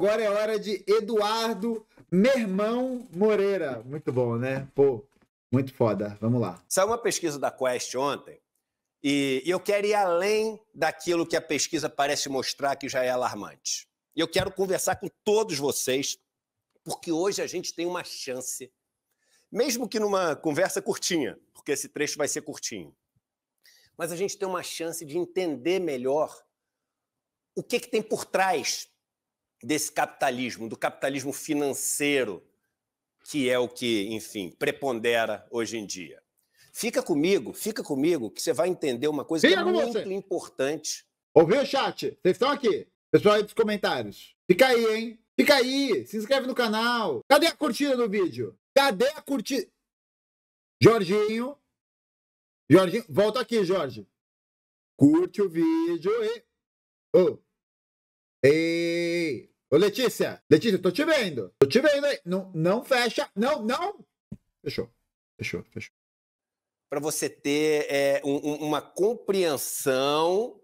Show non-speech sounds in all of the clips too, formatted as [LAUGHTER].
Agora é hora de Eduardo Mermão Moreira. Muito bom, né? Pô, muito foda. Vamos lá. Saiu uma pesquisa da Quest ontem e eu quero ir além daquilo que a pesquisa parece mostrar que já é alarmante. E eu quero conversar com todos vocês, porque hoje a gente tem uma chance, mesmo que numa conversa curtinha, porque esse trecho vai ser curtinho, mas a gente tem uma chance de entender melhor o que, que tem por trás desse capitalismo, do capitalismo financeiro, que é o que, enfim, prepondera hoje em dia. Fica comigo, fica comigo, que você vai entender uma coisa Fica que é muito você. importante. Ouviu, chat? Vocês estão aqui. Pessoal aí dos comentários. Fica aí, hein? Fica aí, se inscreve no canal. Cadê a curtida do vídeo? Cadê a curtida? Jorginho. Jorginho, volta aqui, Jorge. Curte o vídeo e. Oh. E... Ô, Letícia, Letícia, tô te vendo. Tô te vendo aí. Não, não fecha. Não, não. Fechou. Fechou, fechou. Para você ter é, um, uma compreensão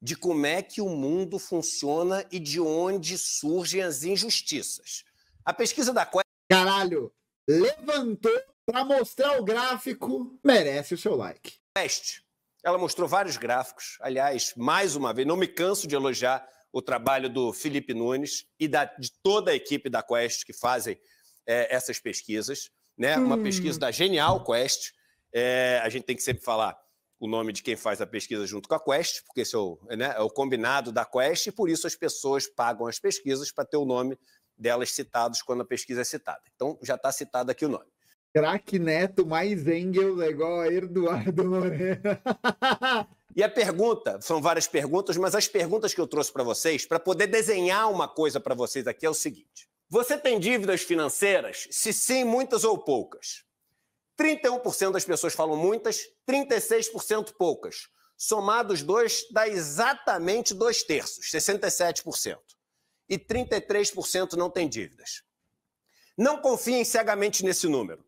de como é que o mundo funciona e de onde surgem as injustiças. A pesquisa da Quest. Caralho, levantou para mostrar o gráfico, merece o seu like. Quest. Ela mostrou vários gráficos. Aliás, mais uma vez, não me canso de elogiar o trabalho do Felipe Nunes e da, de toda a equipe da Quest que fazem é, essas pesquisas. Né? Hum. Uma pesquisa da Genial Quest. É, a gente tem que sempre falar o nome de quem faz a pesquisa junto com a Quest, porque esse é o, né, é o combinado da Quest, e por isso as pessoas pagam as pesquisas para ter o nome delas citados quando a pesquisa é citada. Então já está citado aqui o nome. Crack Neto mais Engels é igual a Eduardo Moreira. [LAUGHS] E a pergunta, são várias perguntas, mas as perguntas que eu trouxe para vocês, para poder desenhar uma coisa para vocês aqui, é o seguinte: Você tem dívidas financeiras? Se sim, muitas ou poucas? 31% das pessoas falam muitas, 36% poucas. Somados dois, dá exatamente dois terços, 67%. E 33% não tem dívidas. Não confiem cegamente nesse número.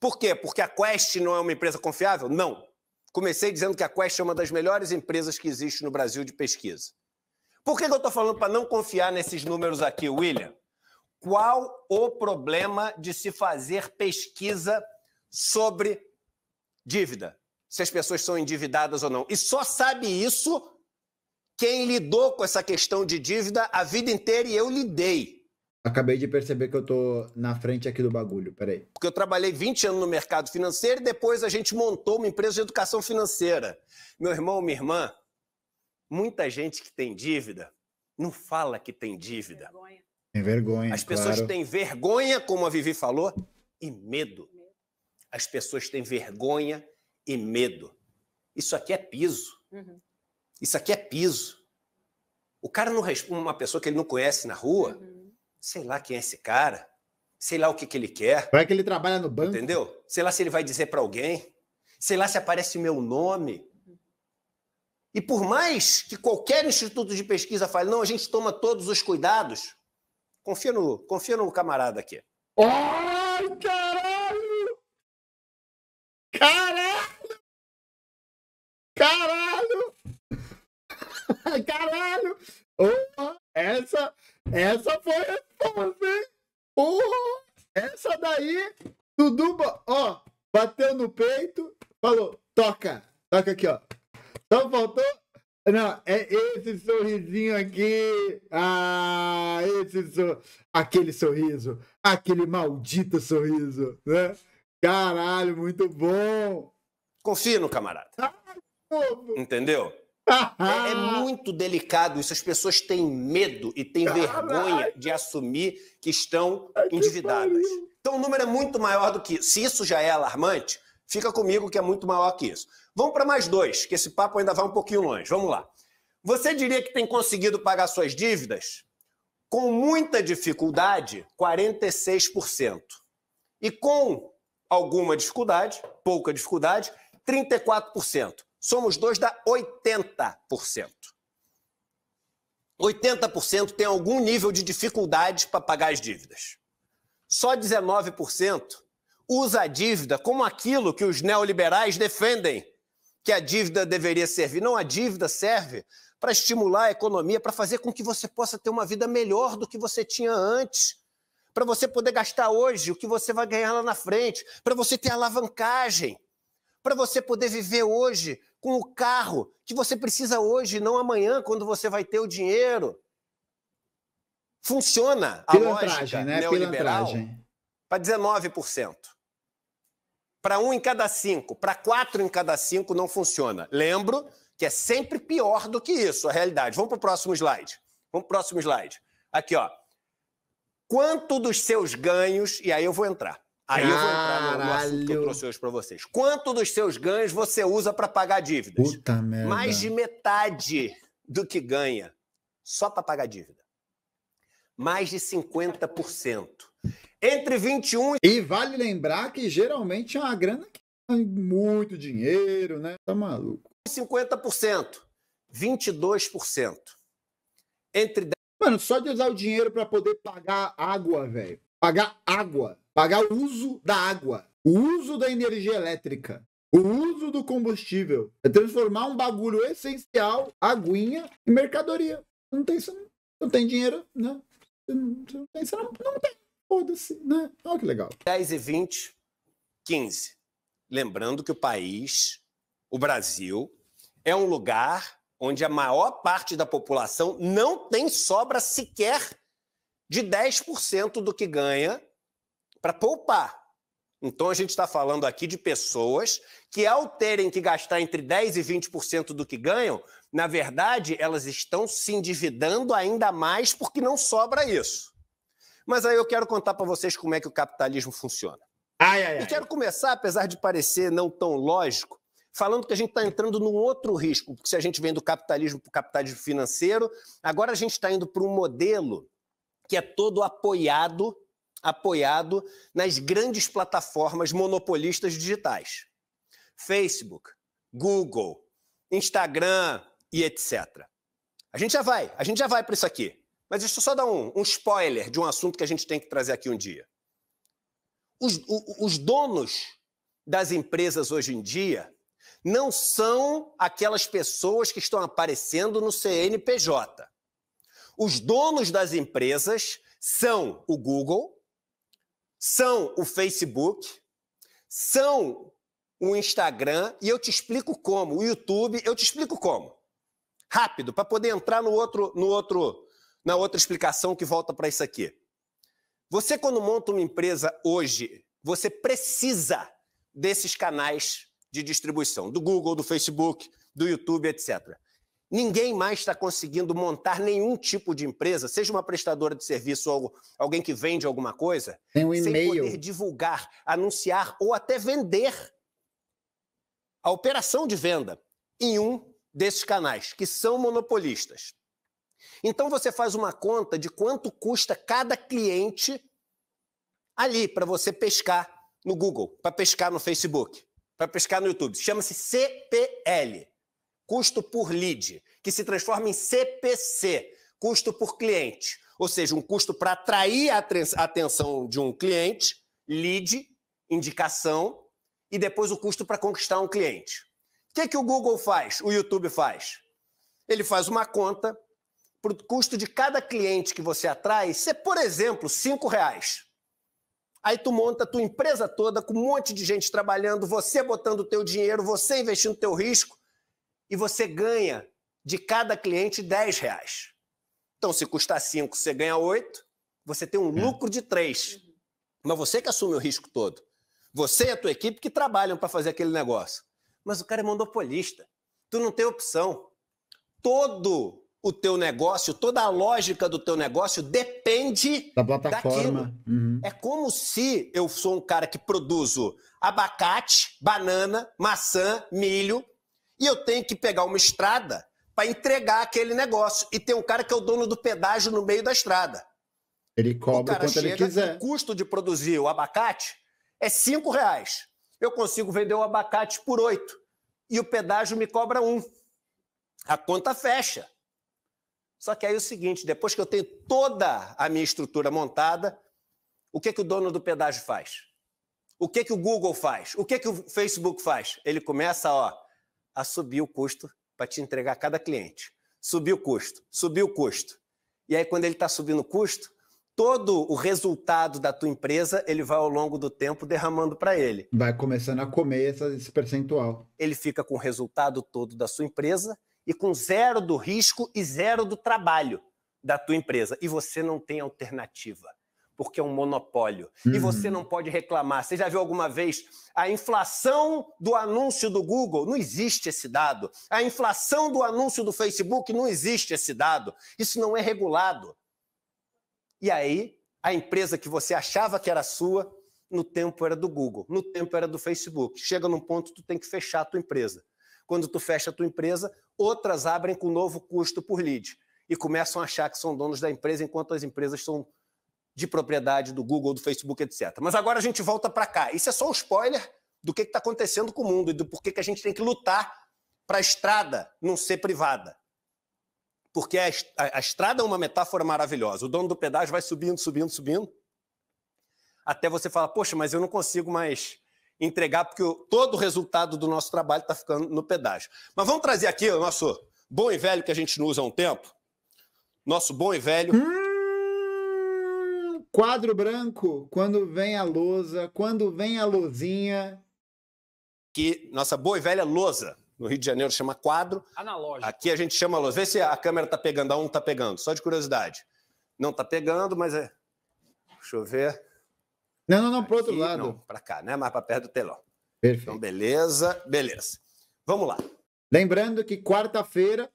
Por quê? Porque a Quest não é uma empresa confiável? Não. Comecei dizendo que a Quest é uma das melhores empresas que existe no Brasil de pesquisa. Por que, que eu estou falando para não confiar nesses números aqui, William? Qual o problema de se fazer pesquisa sobre dívida? Se as pessoas são endividadas ou não. E só sabe isso quem lidou com essa questão de dívida a vida inteira e eu lidei. Acabei de perceber que eu tô na frente aqui do bagulho, peraí. Porque eu trabalhei 20 anos no mercado financeiro e depois a gente montou uma empresa de educação financeira. Meu irmão, minha irmã, muita gente que tem dívida não fala que tem dívida. Tem vergonha. As pessoas claro. têm vergonha, como a Vivi falou, e medo. As pessoas têm vergonha e medo. Isso aqui é piso. Uhum. Isso aqui é piso. O cara não responde uma pessoa que ele não conhece na rua. Uhum sei lá quem é esse cara, sei lá o que, que ele quer. é que ele trabalha no banco. Entendeu? Sei lá se ele vai dizer para alguém, sei lá se aparece meu nome. E por mais que qualquer instituto de pesquisa fale, não, a gente toma todos os cuidados, confia no, confia no camarada aqui. Ai, caralho! Caralho! Caralho! [LAUGHS] Caralho! Oh, essa, essa foi a resposta, hein? Porra! Essa daí, Dudu, ó, bateu no peito, falou, toca, toca aqui, ó. Só faltou. Não, é esse sorrisinho aqui. Ah, esse sor... aquele sorriso, aquele maldito sorriso, né? Caralho, muito bom. Confia no camarada. Entendeu? é, é ah. muito delicado isso. As pessoas têm medo e têm Caraca. vergonha de assumir que estão endividadas. então o número é muito maior do que. Se isso já é alarmante, fica comigo que é muito maior que isso. Vamos para mais dois, que esse papo ainda vai um pouquinho longe. Vamos lá. Você diria que tem conseguido pagar suas dívidas? Com muita dificuldade, 46%. E com alguma dificuldade, pouca dificuldade, 34% somos dois da 80%. 80% tem algum nível de dificuldade para pagar as dívidas. Só 19% usa a dívida como aquilo que os neoliberais defendem que a dívida deveria servir. Não, a dívida serve para estimular a economia, para fazer com que você possa ter uma vida melhor do que você tinha antes, para você poder gastar hoje o que você vai ganhar lá na frente, para você ter alavancagem, para você poder viver hoje com o carro que você precisa hoje, não amanhã, quando você vai ter o dinheiro. Funciona a Pilantragem, lógica né? neoliberal para 19%. Para um em cada cinco, para quatro em cada cinco não funciona. Lembro que é sempre pior do que isso, a realidade. Vamos para o próximo slide. Vamos para o próximo slide. Aqui, ó. Quanto dos seus ganhos, e aí eu vou entrar Aí eu vou entrar no assunto que eu trouxe hoje para vocês. Quanto dos seus ganhos você usa para pagar dívidas? Puta merda. Mais de metade do que ganha só para pagar dívida. Mais de 50%. Entre 21 e. E vale lembrar que geralmente é uma grana que tem muito dinheiro, né? Tá maluco. 50%. 22%. Entre. Mano, só de usar o dinheiro para poder pagar água, velho. Pagar água pagar o uso da água, o uso da energia elétrica, o uso do combustível. É transformar um bagulho essencial, aguinha, em mercadoria. Não tem, não, não tem dinheiro, né? Não, não tem, não, não tem. Foda-se, né? Olha que legal. 10 e 20, 15. Lembrando que o país, o Brasil, é um lugar onde a maior parte da população não tem sobra sequer de 10% do que ganha para poupar. Então a gente está falando aqui de pessoas que, ao terem que gastar entre 10% e 20% do que ganham, na verdade, elas estão se endividando ainda mais porque não sobra isso. Mas aí eu quero contar para vocês como é que o capitalismo funciona. Ai, ai, ai. E quero começar, apesar de parecer não tão lógico, falando que a gente está entrando num outro risco, porque se a gente vem do capitalismo para o capitalismo financeiro, agora a gente está indo para um modelo que é todo apoiado apoiado nas grandes plataformas monopolistas digitais: Facebook, Google, Instagram e etc. A gente já vai, a gente já vai para isso aqui. Mas deixa eu só dar um, um, spoiler de um assunto que a gente tem que trazer aqui um dia. Os, o, os donos das empresas hoje em dia não são aquelas pessoas que estão aparecendo no CNPJ. Os donos das empresas são o Google, são o Facebook, são o Instagram, e eu te explico como, o YouTube, eu te explico como. Rápido, para poder entrar no outro, no outro, na outra explicação que volta para isso aqui. Você quando monta uma empresa hoje, você precisa desses canais de distribuição, do Google, do Facebook, do YouTube, etc. Ninguém mais está conseguindo montar nenhum tipo de empresa, seja uma prestadora de serviço ou alguém que vende alguma coisa, Tem um sem poder divulgar, anunciar ou até vender a operação de venda em um desses canais, que são monopolistas. Então você faz uma conta de quanto custa cada cliente ali para você pescar no Google, para pescar no Facebook, para pescar no YouTube. Chama-se CPL custo por lead, que se transforma em CPC, custo por cliente, ou seja, um custo para atrair a atenção de um cliente, lead, indicação, e depois o custo para conquistar um cliente. O que, é que o Google faz, o YouTube faz? Ele faz uma conta para o custo de cada cliente que você atrai ser, é, por exemplo, cinco reais. Aí tu monta a tua empresa toda com um monte de gente trabalhando, você botando o teu dinheiro, você investindo o teu risco, e você ganha de cada cliente 10 reais. Então, se custar 5, você ganha 8, você tem um é. lucro de 3. Uhum. Mas você que assume o risco todo. Você e a tua equipe que trabalham para fazer aquele negócio. Mas o cara é monopolista. Tu não tem opção. Todo o teu negócio, toda a lógica do teu negócio depende da plataforma. Uhum. É como se eu sou um cara que produzo abacate, banana, maçã, milho, e eu tenho que pegar uma estrada para entregar aquele negócio. E tem um cara que é o dono do pedágio no meio da estrada. Ele cobra o cara chega, ele quiser. O custo de produzir o abacate é cinco reais. Eu consigo vender o abacate por oito e o pedágio me cobra um. A conta fecha. Só que aí é o seguinte, depois que eu tenho toda a minha estrutura montada, o que, que o dono do pedágio faz? O que, que o Google faz? O que, que o Facebook faz? Ele começa, ó, a subir o custo para te entregar cada cliente. Subir o custo, subir o custo. E aí, quando ele está subindo o custo, todo o resultado da tua empresa ele vai ao longo do tempo derramando para ele. Vai começando a comer esse percentual. Ele fica com o resultado todo da sua empresa e com zero do risco e zero do trabalho da tua empresa. E você não tem alternativa porque é um monopólio. Uhum. E você não pode reclamar. Você já viu alguma vez a inflação do anúncio do Google? Não existe esse dado. A inflação do anúncio do Facebook? Não existe esse dado. Isso não é regulado. E aí, a empresa que você achava que era sua, no tempo era do Google, no tempo era do Facebook. Chega num ponto tu tem que fechar a tua empresa. Quando tu fecha a tua empresa, outras abrem com novo custo por lead e começam a achar que são donos da empresa enquanto as empresas são de propriedade do Google, do Facebook, etc. Mas agora a gente volta para cá. Isso é só um spoiler do que está acontecendo com o mundo e do porquê que a gente tem que lutar para a estrada não ser privada. Porque a, a, a estrada é uma metáfora maravilhosa. O dono do pedágio vai subindo, subindo, subindo, até você falar, poxa, mas eu não consigo mais entregar, porque eu, todo o resultado do nosso trabalho está ficando no pedágio. Mas vamos trazer aqui o nosso bom e velho que a gente não usa há um tempo. Nosso bom e velho. Hum Quadro branco, quando vem a lousa, quando vem a lousinha. Que nossa boa e velha lousa. No Rio de Janeiro chama quadro. Analógico. Aqui a gente chama lousa. Vê se a câmera tá pegando, a um tá pegando, só de curiosidade. Não tá pegando, mas é. Deixa eu ver. Não, não, não, pro outro lado. Para cá, né? Mais para perto do telão. Perfeito. Então, beleza, beleza. Vamos lá. Lembrando que quarta-feira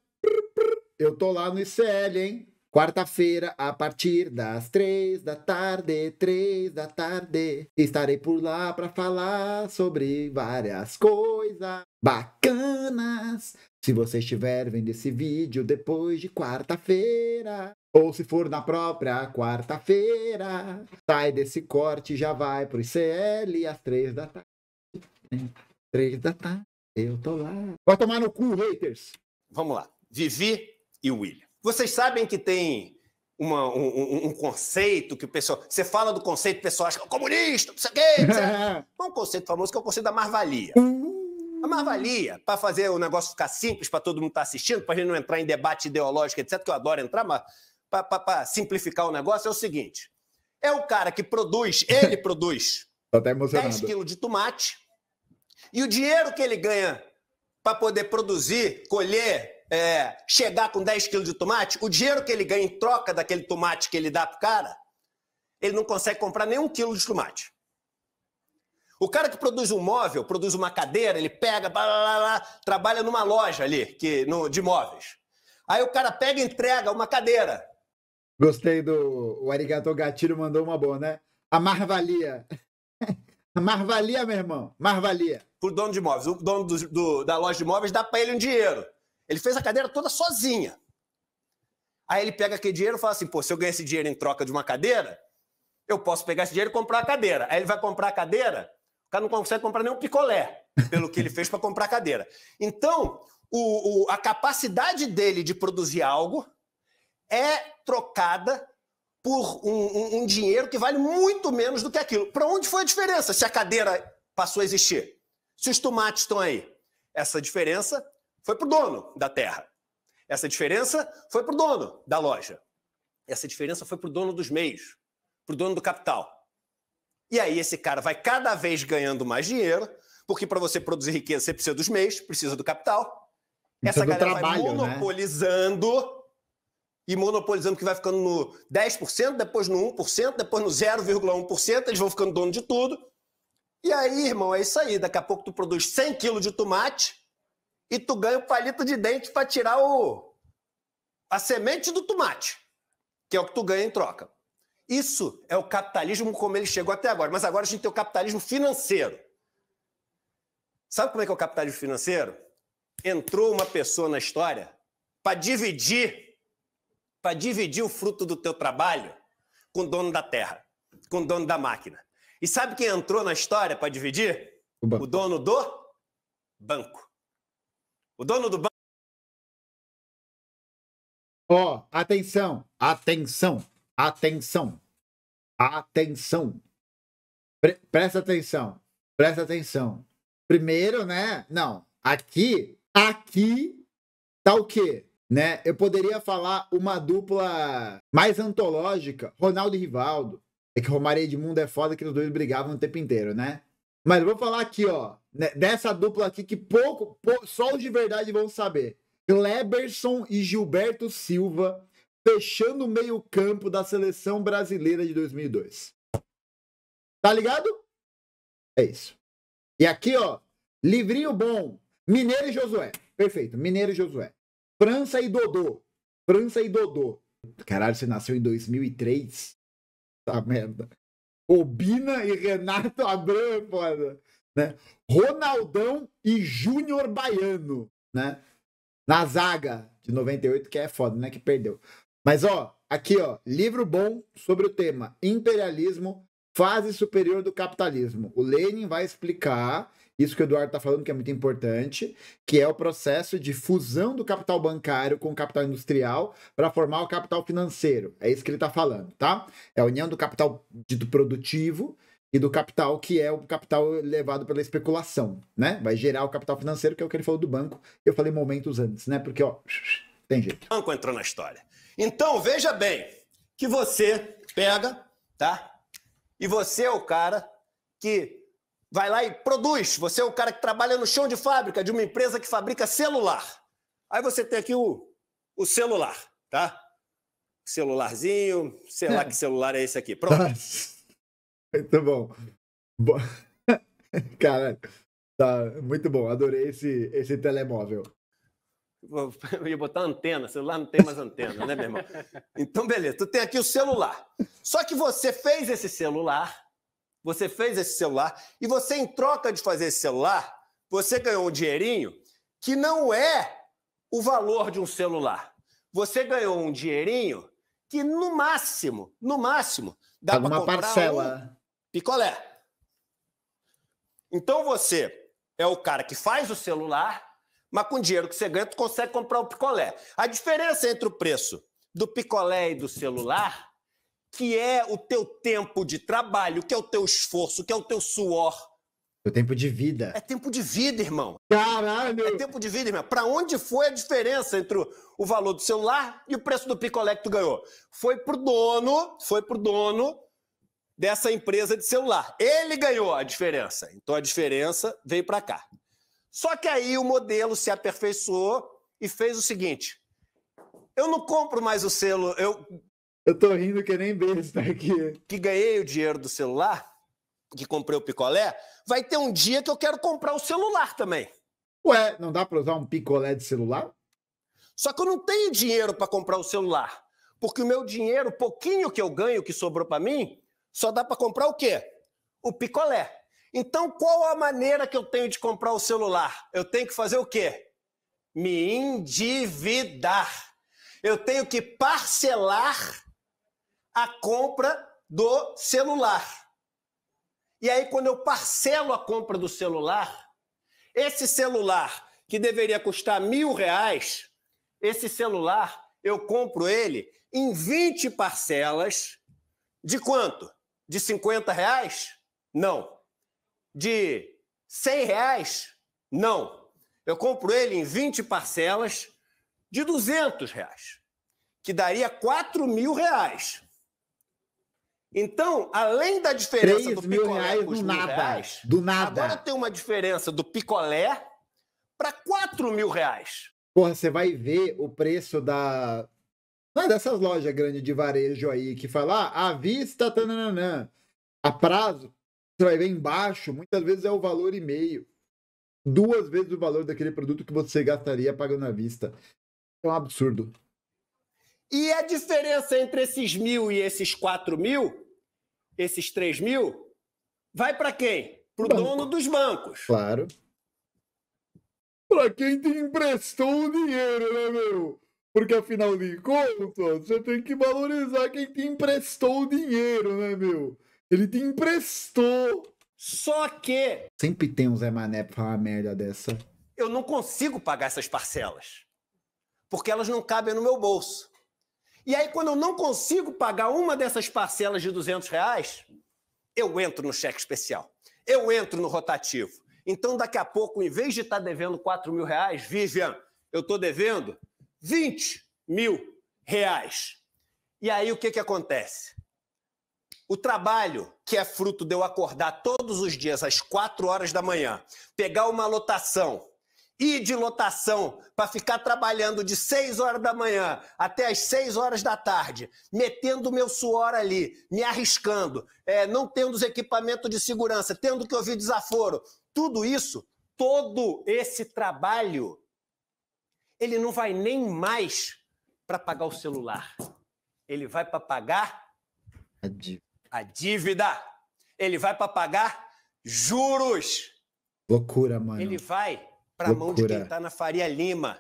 eu tô lá no ICL, hein? Quarta-feira, a partir das três da tarde, três da tarde, estarei por lá para falar sobre várias coisas bacanas. Se você estiver vendo esse vídeo depois de quarta-feira, ou se for na própria quarta-feira, sai desse corte e já vai pro ICL às três da tarde. Três da tarde, eu tô lá. Vai tomar no cu, haters! Vamos lá, Vivi e William. Vocês sabem que tem uma, um, um, conceito que o pessoal. Você fala do conceito, o pessoal acha que é comunista, não sei o quê. Não [LAUGHS] um conceito famoso que é o conceito da marvalia. Hum. A marvalia, para fazer o negócio ficar simples, para todo mundo estar tá assistindo, para a gente não entrar em debate ideológico, etc., que eu adoro entrar, mas para simplificar o negócio, é o seguinte: é o cara que produz, ele [LAUGHS] produz até 10 quilos de tomate, e o dinheiro que ele ganha para poder produzir, colher, é, chegar com 10 quilos de tomate, o dinheiro que ele ganha em troca daquele tomate que ele dá pro cara, ele não consegue comprar nenhum quilo de tomate. O cara que produz um móvel, produz uma cadeira, ele pega, blá, blá, blá, trabalha numa loja ali que, no, de móveis. Aí o cara pega e entrega uma cadeira. Gostei do. O Arigato Gatilho mandou uma boa, né? A Marvalia. [LAUGHS] A Marvalia, meu irmão. Marvalia. Pro dono de móveis. O dono do, do, da loja de móveis dá para ele um dinheiro. Ele fez a cadeira toda sozinha. Aí ele pega aquele dinheiro e fala assim: pô, se eu ganhar esse dinheiro em troca de uma cadeira, eu posso pegar esse dinheiro e comprar a cadeira. Aí ele vai comprar a cadeira, o cara não consegue comprar nenhum picolé, pelo que ele fez para comprar a cadeira. Então, o, o, a capacidade dele de produzir algo é trocada por um, um, um dinheiro que vale muito menos do que aquilo. Para onde foi a diferença se a cadeira passou a existir? Se os tomates estão aí? Essa diferença foi para o dono da terra. Essa diferença foi para o dono da loja. Essa diferença foi para o dono dos meios, para o dono do capital. E aí esse cara vai cada vez ganhando mais dinheiro, porque para você produzir riqueza você precisa dos meios, precisa do capital. Essa galera trabalho, vai né? monopolizando né? e monopolizando que vai ficando no 10%, depois no 1%, depois no 0,1%, eles vão ficando dono de tudo. E aí, irmão, é isso aí. Daqui a pouco tu produz 100 quilos de tomate, e tu ganha o palito de dente para tirar o a semente do tomate, que é o que tu ganha em troca. Isso é o capitalismo como ele chegou até agora. Mas agora a gente tem o capitalismo financeiro. Sabe como é que é o capitalismo financeiro? Entrou uma pessoa na história para dividir, para dividir o fruto do teu trabalho com o dono da terra, com o dono da máquina. E sabe quem entrou na história para dividir? O, o dono do banco. O dono do banco. Ó, oh, atenção, atenção, atenção, atenção. Pre presta atenção, presta atenção. Primeiro, né? Não, aqui, aqui tá o quê? Né? Eu poderia falar uma dupla mais antológica, Ronaldo e Rivaldo. É que Romário e Edmundo é foda que os dois brigavam o tempo inteiro, né? Mas vou falar aqui, ó, né, dessa dupla aqui que pouco, pouco só os de verdade vão saber. Gleberson e Gilberto Silva fechando o meio-campo da seleção brasileira de 2002. Tá ligado? É isso. E aqui, ó, livrinho bom. Mineiro e Josué. Perfeito. Mineiro e Josué. França e Dodô. França e Dodô. Caralho, você nasceu em 2003? Tá merda. Obina e Renato Abreu é foda. Né? Ronaldão e Júnior Baiano, né? Na zaga de 98, que é foda, né? Que perdeu. Mas, ó, aqui, ó, livro bom sobre o tema Imperialismo, fase superior do capitalismo. O Lenin vai explicar isso que o Eduardo está falando que é muito importante, que é o processo de fusão do capital bancário com o capital industrial para formar o capital financeiro. É isso que ele está falando, tá? É a união do capital dito produtivo e do capital que é o capital levado pela especulação, né? Vai gerar o capital financeiro, que é o que ele falou do banco, eu falei momentos antes, né? Porque, ó, tem jeito. O banco entrou na história. Então, veja bem que você pega, tá? E você é o cara que vai lá e produz. Você é o cara que trabalha no chão de fábrica de uma empresa que fabrica celular. Aí você tem aqui o, o celular, tá? Celularzinho, sei lá é. que celular é esse aqui. Pronto. [LAUGHS] muito bom. Bo... [LAUGHS] cara, Tá, muito bom. Adorei esse, esse telemóvel. [LAUGHS] Eu ia botar antena, celular não tem mais antena, né, meu irmão? Então, beleza, tu tem aqui o celular. Só que você fez esse celular você fez esse celular e você, em troca de fazer esse celular, você ganhou um dinheirinho que não é o valor de um celular. Você ganhou um dinheirinho que no máximo, no máximo, dá para comprar parcela. Um picolé. Então você é o cara que faz o celular, mas com o dinheiro que você ganha, você consegue comprar o picolé. A diferença entre o preço do picolé e do celular que é o teu tempo de trabalho, que é o teu esforço, que é o teu suor. O tempo de vida. É tempo de vida, irmão. Caralho! É tempo de vida, irmão. Pra onde foi a diferença entre o, o valor do celular e o preço do picolé que tu ganhou? Foi pro dono, foi pro dono dessa empresa de celular. Ele ganhou a diferença. Então a diferença veio para cá. Só que aí o modelo se aperfeiçoou e fez o seguinte: eu não compro mais o selo, eu eu tô rindo que nem besta aqui. Que ganhei o dinheiro do celular, que comprei o picolé, vai ter um dia que eu quero comprar o celular também. Ué, não dá para usar um picolé de celular? Só que eu não tenho dinheiro para comprar o celular, porque o meu dinheiro, pouquinho que eu ganho, que sobrou para mim, só dá para comprar o quê? O picolé. Então, qual a maneira que eu tenho de comprar o celular? Eu tenho que fazer o quê? Me endividar. Eu tenho que parcelar a compra do celular. E aí, quando eu parcelo a compra do celular, esse celular que deveria custar mil reais, esse celular eu compro ele em 20 parcelas de quanto? De 50 reais? Não. De 100 reais? Não. Eu compro ele em 20 parcelas de 200 reais, que daria 4 mil reais. Então, além da diferença do picolé para os nada, reais, do nada. agora tem uma diferença do picolé para 4 mil reais. Porra, você vai ver o preço da é dessas lojas grandes de varejo aí que fala ah, à vista, tananã, a prazo, você vai ver embaixo, muitas vezes é o valor e meio. Duas vezes o valor daquele produto que você gastaria pagando à vista. É um absurdo. E a diferença entre esses mil e esses quatro mil, esses três mil, vai para quem? Para o dono dos bancos. Claro. Para quem te emprestou o dinheiro, né, meu? Porque afinal de contas, você tem que valorizar quem te emprestou o dinheiro, né, meu? Ele te emprestou. Só que. Sempre tem um Zé Mané pra uma merda dessa. Eu não consigo pagar essas parcelas. Porque elas não cabem no meu bolso. E aí, quando eu não consigo pagar uma dessas parcelas de 200 reais, eu entro no cheque especial, eu entro no rotativo. Então, daqui a pouco, em vez de estar tá devendo 4 mil reais, Vivian, eu estou devendo 20 mil reais. E aí, o que, que acontece? O trabalho que é fruto de eu acordar todos os dias às 4 horas da manhã, pegar uma lotação, e de lotação para ficar trabalhando de 6 horas da manhã até as 6 horas da tarde, metendo meu suor ali, me arriscando, é, não tendo os equipamentos de segurança, tendo que ouvir desaforo, tudo isso, todo esse trabalho, ele não vai nem mais para pagar o celular. Ele vai para pagar a dívida. a dívida. Ele vai para pagar juros. Loucura, mano. Ele vai para a mão de quem está na Faria Lima.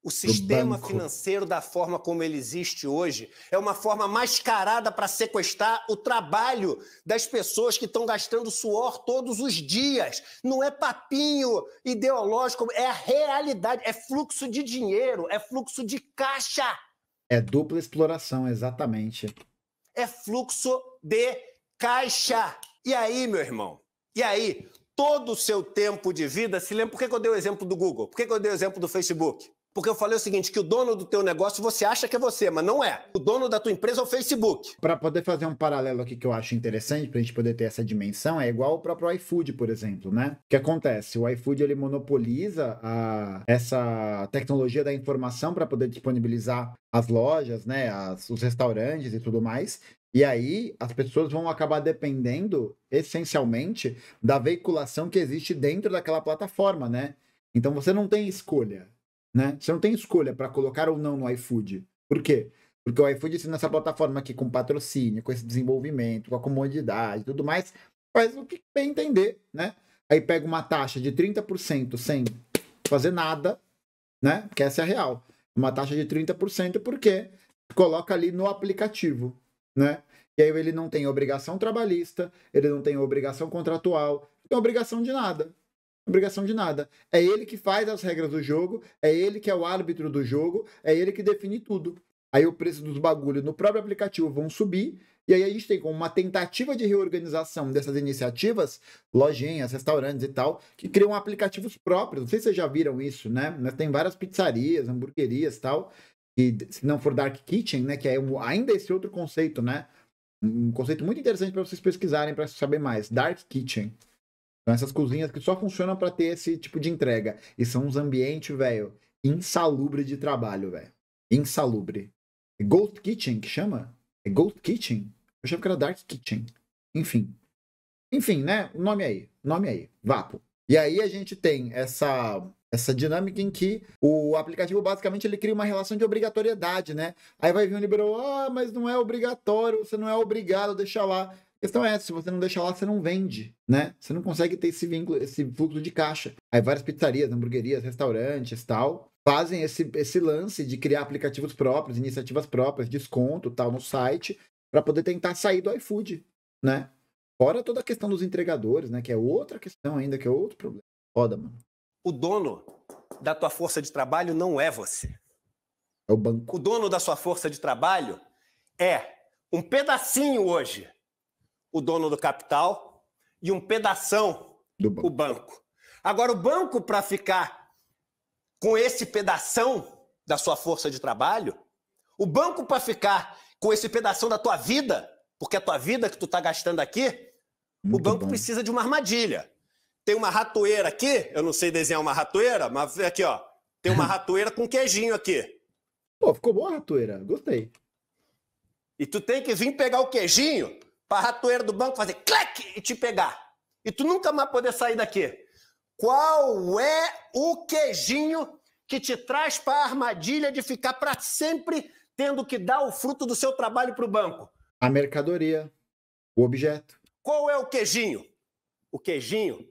O sistema financeiro, da forma como ele existe hoje, é uma forma mascarada para sequestrar o trabalho das pessoas que estão gastando suor todos os dias. Não é papinho ideológico, é a realidade, é fluxo de dinheiro, é fluxo de caixa. É dupla exploração, exatamente. É fluxo de caixa. E aí, meu irmão? E aí, todo o seu tempo de vida, se lembra por que, eu dei o exemplo do Google? Por que, eu dei o exemplo do Facebook? Porque eu falei o seguinte, que o dono do teu negócio você acha que é você, mas não é. O dono da tua empresa é o Facebook. Para poder fazer um paralelo aqui que eu acho interessante, para a gente poder ter essa dimensão, é igual o próprio iFood, por exemplo, né? O que acontece? O iFood ele monopoliza a, essa tecnologia da informação para poder disponibilizar as lojas, né, as, os restaurantes e tudo mais. E aí as pessoas vão acabar dependendo essencialmente da veiculação que existe dentro daquela plataforma, né? Então você não tem escolha, né? Você não tem escolha para colocar ou não no iFood. Por quê? Porque o iFood ensina assim, nessa plataforma aqui com patrocínio, com esse desenvolvimento, com a comodidade tudo mais, faz o que bem entender, né? Aí pega uma taxa de 30% sem fazer nada, né? Porque essa é a real. Uma taxa de 30% porque coloca ali no aplicativo, né? E aí ele não tem obrigação trabalhista, ele não tem obrigação contratual, não tem obrigação de nada. Obrigação de nada. É ele que faz as regras do jogo, é ele que é o árbitro do jogo, é ele que define tudo. Aí o preço dos bagulhos no próprio aplicativo vão subir, e aí a gente tem como uma tentativa de reorganização dessas iniciativas, lojinhas, restaurantes e tal, que criam aplicativos próprios. Não sei se vocês já viram isso, né? Mas tem várias pizzarias, hamburguerias e tal. E se não for Dark Kitchen, né? Que é um, ainda esse outro conceito, né? Um conceito muito interessante para vocês pesquisarem, para saber mais. Dark Kitchen. São essas cozinhas que só funcionam para ter esse tipo de entrega. E são uns ambientes, velho, insalubre de trabalho, velho. Insalubre. É Gold Kitchen que chama? É Gold Kitchen? Eu achava que era Dark Kitchen. Enfim. Enfim, né? Nome aí. Nome aí. Vapo. E aí a gente tem essa essa dinâmica em que o aplicativo basicamente ele cria uma relação de obrigatoriedade, né? Aí vai vir um liberal, ah, mas não é obrigatório, você não é obrigado a deixar lá. A questão é, se você não deixar lá, você não vende, né? Você não consegue ter esse vínculo, esse fluxo de caixa. Aí várias pizzarias, hamburguerias, restaurantes tal, fazem esse, esse lance de criar aplicativos próprios, iniciativas próprias, desconto tal no site, para poder tentar sair do iFood, né? Fora toda a questão dos entregadores, né? Que é outra questão ainda, que é outro problema. Foda, mano. O dono da tua força de trabalho não é você. É o banco. O dono da sua força de trabalho é um pedacinho hoje, o dono do capital, e um pedação, do banco. o banco. Agora, o banco, para ficar com esse pedação da sua força de trabalho, o banco, para ficar com esse pedação da tua vida, porque é a tua vida que tu está gastando aqui, Muito o banco bom. precisa de uma armadilha tem uma ratoeira aqui. Eu não sei desenhar uma ratoeira, mas aqui, ó. Tem uma [LAUGHS] ratoeira com queijinho aqui. Pô, ficou boa a ratoeira. Gostei. E tu tem que vir pegar o queijinho pra ratoeira do banco fazer clac e te pegar. E tu nunca mais poder sair daqui. Qual é o queijinho que te traz para armadilha de ficar para sempre tendo que dar o fruto do seu trabalho pro banco? A mercadoria, o objeto. Qual é o queijinho? O queijinho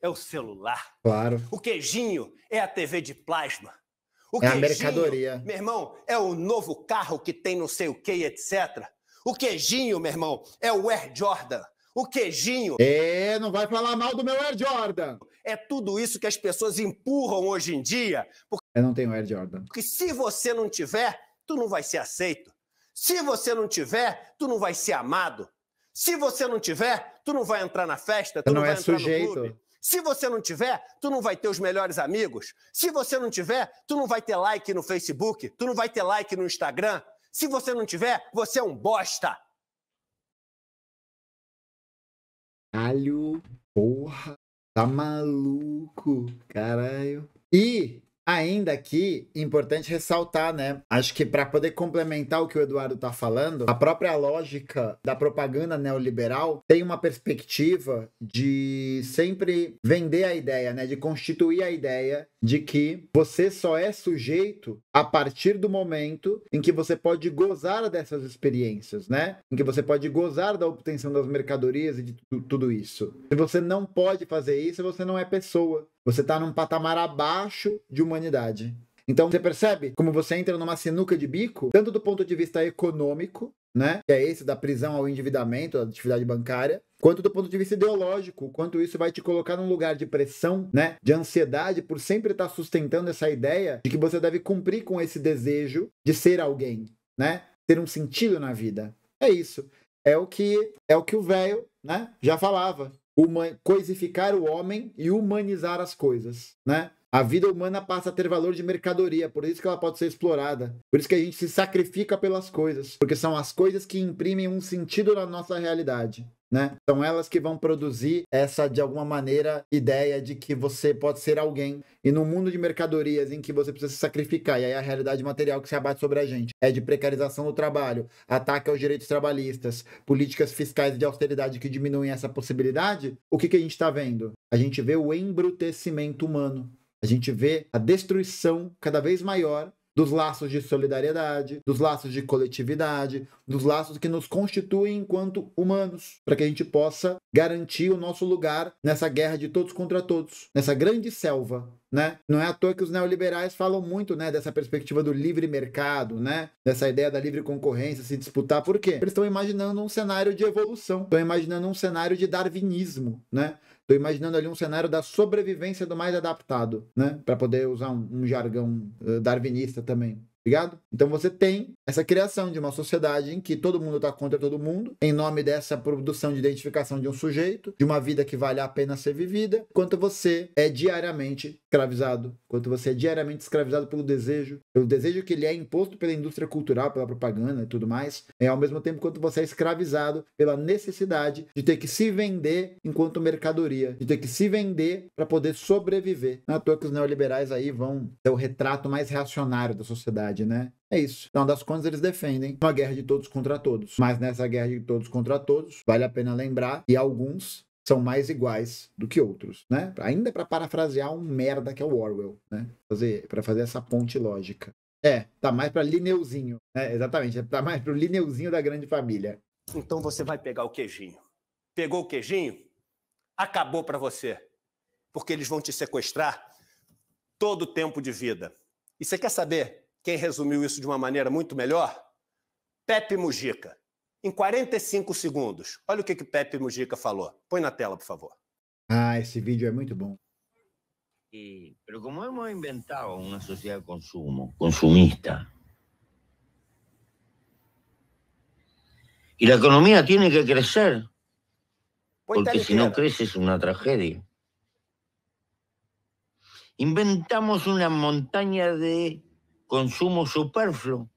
é o celular. Claro. O queijinho é a TV de plasma. O é queijinho, a mercadoria. Meu irmão, é o novo carro que tem não sei o que, etc. O queijinho, meu irmão, é o Air Jordan. O queijinho. É, não vai falar mal do meu Air Jordan. É tudo isso que as pessoas empurram hoje em dia. Porque... Eu não tenho Air Jordan. Porque se você não tiver, tu não vai ser aceito. Se você não tiver, tu não vai ser amado. Se você não tiver, tu não vai entrar na festa, tu não, não vai é entrar sujeito. no clube. Se você não tiver, tu não vai ter os melhores amigos. Se você não tiver, tu não vai ter like no Facebook, tu não vai ter like no Instagram. Se você não tiver, você é um bosta. Caralho, porra, tá maluco, caralho. E Ainda aqui, importante ressaltar, né? Acho que para poder complementar o que o Eduardo está falando, a própria lógica da propaganda neoliberal tem uma perspectiva de sempre vender a ideia, né? De constituir a ideia de que você só é sujeito a partir do momento em que você pode gozar dessas experiências, né? Em que você pode gozar da obtenção das mercadorias e de tudo isso. Se você não pode fazer isso, você não é pessoa. Você está num patamar abaixo de humanidade. Então você percebe como você entra numa sinuca de bico, tanto do ponto de vista econômico, né, que é esse da prisão ao endividamento, da atividade bancária, quanto do ponto de vista ideológico, quanto isso vai te colocar num lugar de pressão, né, de ansiedade por sempre estar tá sustentando essa ideia de que você deve cumprir com esse desejo de ser alguém, né, ter um sentido na vida. É isso. É o que é o que o velho, né, já falava uma, coisificar o homem e humanizar as coisas, né? A vida humana passa a ter valor de mercadoria, por isso que ela pode ser explorada. Por isso que a gente se sacrifica pelas coisas, porque são as coisas que imprimem um sentido na nossa realidade né? São elas que vão produzir essa, de alguma maneira, ideia de que você pode ser alguém. E no mundo de mercadorias em que você precisa se sacrificar, e aí a realidade material que se abate sobre a gente é de precarização do trabalho, ataque aos direitos trabalhistas, políticas fiscais de austeridade que diminuem essa possibilidade, o que, que a gente está vendo? A gente vê o embrutecimento humano. A gente vê a destruição cada vez maior dos laços de solidariedade, dos laços de coletividade, dos laços que nos constituem enquanto humanos, para que a gente possa garantir o nosso lugar nessa guerra de todos contra todos, nessa grande selva né? Não é à toa que os neoliberais falam muito, né, dessa perspectiva do livre mercado, né? Dessa ideia da livre concorrência, se disputar. Por quê? Eles estão imaginando um cenário de evolução, estão imaginando um cenário de darwinismo, né? tô imaginando ali um cenário da sobrevivência do mais adaptado, né? Para poder usar um, um jargão uh, darwinista também. Tá ligado? Então você tem essa criação de uma sociedade em que todo mundo está contra todo mundo, em nome dessa produção de identificação de um sujeito, de uma vida que vale a pena ser vivida, enquanto você é diariamente escravizado, quanto você é diariamente escravizado pelo desejo, pelo desejo que ele é imposto pela indústria cultural, pela propaganda e tudo mais, é ao mesmo tempo quanto você é escravizado pela necessidade de ter que se vender enquanto mercadoria, de ter que se vender para poder sobreviver. Não é à toa que os neoliberais aí vão ter o retrato mais reacionário da sociedade, né? É isso. Então, das contas, eles defendem uma guerra de todos contra todos. Mas nessa guerra de todos contra todos, vale a pena lembrar que alguns são mais iguais do que outros, né? Ainda para parafrasear um merda que é o Orwell, né? Fazer para fazer essa ponte lógica. É, tá mais para Lineuzinho, né? Exatamente, é, tá mais para o Lineuzinho da grande família. Então você vai pegar o queijinho. Pegou o queijinho? Acabou para você. Porque eles vão te sequestrar todo o tempo de vida. E você quer saber quem resumiu isso de uma maneira muito melhor? Pepe Mujica em 45 segundos. Olha o que, que Pepe Mujica falou. Põe na tela, por favor. Ah, esse vídeo é muito bom. E, pero como hemos inventado uma sociedade de consumo, consumista, e a economia tem que crescer, porque se não cresce é uma tragédia. Inventamos uma montaña de consumo superfluo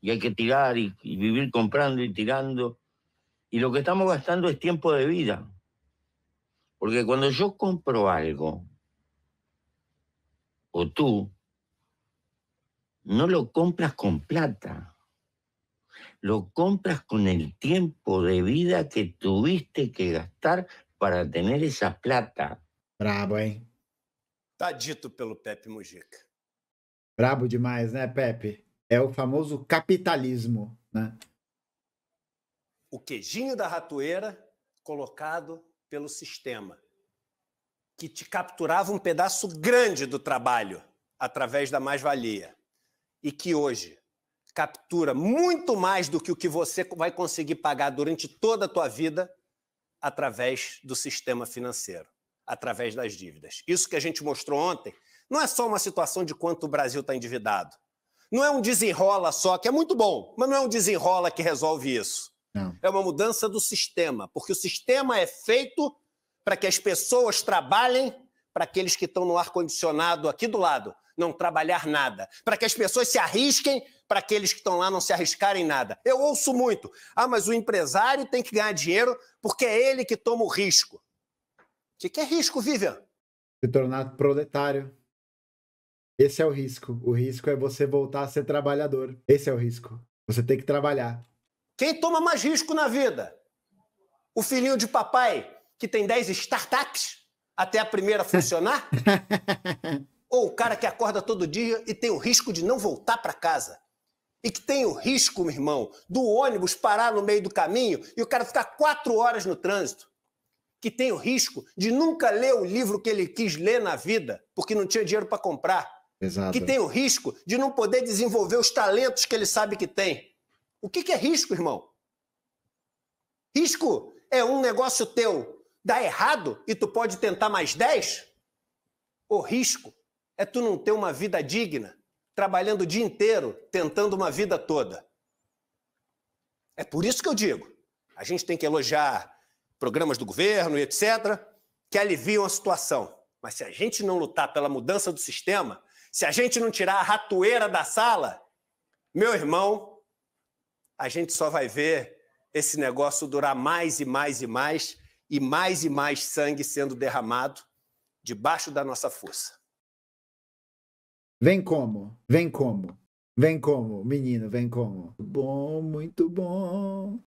y hay que tirar y, vivir comprando y tirando. Y lo que estamos gastando es tiempo de vida. Porque cuando yo compro algo, o tú, no lo compras con plata, lo compras con el tiempo de vida que tuviste que gastar para tener esa plata. Bravo, ¿eh? Está dito pelo Pepe Mujica. Bravo demais, né, Pepe? é o famoso capitalismo. Né? O queijinho da ratoeira colocado pelo sistema, que te capturava um pedaço grande do trabalho através da mais-valia, e que hoje captura muito mais do que o que você vai conseguir pagar durante toda a tua vida através do sistema financeiro, através das dívidas. Isso que a gente mostrou ontem não é só uma situação de quanto o Brasil está endividado. Não é um desenrola só, que é muito bom, mas não é um desenrola que resolve isso. Não. É uma mudança do sistema, porque o sistema é feito para que as pessoas trabalhem para aqueles que estão no ar-condicionado aqui do lado, não trabalhar nada. Para que as pessoas se arrisquem, para aqueles que estão lá não se arriscarem nada. Eu ouço muito. Ah, mas o empresário tem que ganhar dinheiro porque é ele que toma o risco. O que é risco, Vivian? Se tornar proletário. Esse é o risco. O risco é você voltar a ser trabalhador. Esse é o risco. Você tem que trabalhar. Quem toma mais risco na vida? O filhinho de papai, que tem 10 startups até a primeira funcionar? [LAUGHS] Ou o cara que acorda todo dia e tem o risco de não voltar para casa? E que tem o risco, meu irmão, do ônibus parar no meio do caminho e o cara ficar quatro horas no trânsito? Que tem o risco de nunca ler o livro que ele quis ler na vida, porque não tinha dinheiro para comprar? Exato. que tem o risco de não poder desenvolver os talentos que ele sabe que tem. O que, que é risco, irmão? Risco é um negócio teu dar errado e tu pode tentar mais 10? O risco é tu não ter uma vida digna, trabalhando o dia inteiro, tentando uma vida toda. É por isso que eu digo, a gente tem que elogiar programas do governo e etc., que aliviam a situação. Mas se a gente não lutar pela mudança do sistema, se a gente não tirar a ratoeira da sala, meu irmão, a gente só vai ver esse negócio durar mais e mais e mais e mais e mais sangue sendo derramado debaixo da nossa força. Vem como, vem como, vem como, menino, vem como. Bom, muito bom.